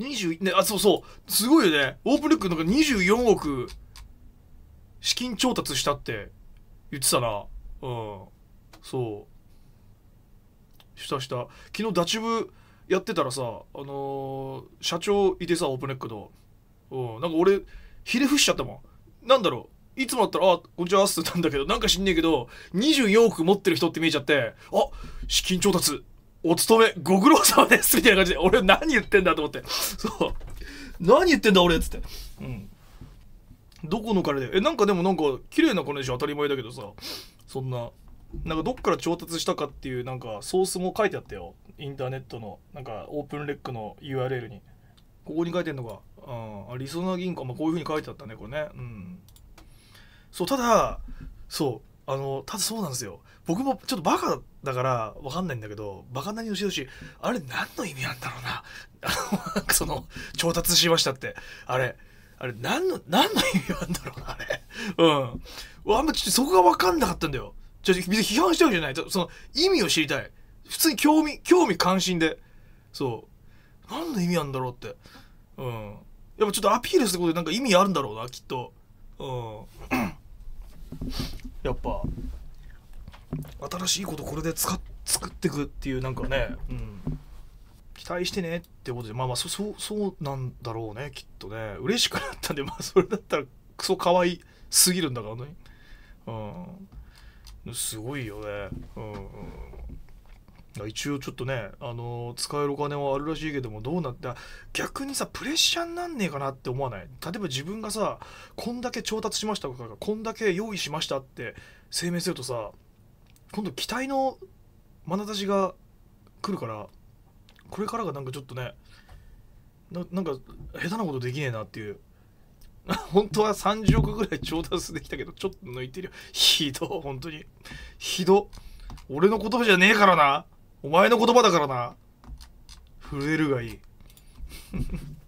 2 1ねあそうそうすごいよねオープンルックなんか24億資金調達したって言ってたなうんそうしたした昨日ダチブやってたらさあのー、社長いてさオープンレックのうんなんか俺ひれ伏しちゃったもんなんだろういつもだったら「あこんにちは」ってたんだけどなんか知んねえけど24億持ってる人って見えちゃってあ資金調達お勤め、ご苦労様です、みたいな感じで、俺何言ってんだと思って。そう。何言ってんだ俺、つって。うん。どこの彼で、え、なんかでもなんか、綺麗な彼でしょ、当たり前だけどさ。そんな、なんかどっから調達したかっていう、なんかソースも書いてあったよ。インターネットの、なんかオープンレックの URL に。ここに書いてんのか。うん。あ、りそな銀行、まあ、こういう風に書いてあったね、これね。うん。そう、ただ、そう、あの、ただそうなんですよ。僕もちょっとバカだから分かんないんだけどバカなりのし。あれ何の意味なんだろうな その調達しましたってあれあれ何の何の意味なんだろうなあれうんあんまちょっとそこが分かんなかったんだよちょ別に批判してるわけじゃないその意味を知りたい普通に興味興味関心でそう何の意味なんだろうってうんやっぱちょっとアピールすることでなんか意味あるんだろうなきっとうんやっぱ新しいことこれで使っ作っていくっていうなんかね、うん、期待してねってことでまあまあそそうそうなんだろうねきっとね嬉しくなったんでまあそれだったらクソ可愛すぎるんだからねうんすごいよねうん一応ちょっとね、あのー、使えるお金はあるらしいけどもどうなって逆にさプレッシャーになんねえかなって思わない例えば自分がさこんだけ調達しましたとかこんだけ用意しましたって声明するとさ今度期待の眼差しが来るからこれからがなんかちょっとねなんか下手なことできねえなっていう 本当は30億ぐらい調達できたけどちょっと抜いてるよひど本当にひど俺の言葉じゃねえからなお前の言葉だからな震えるがいい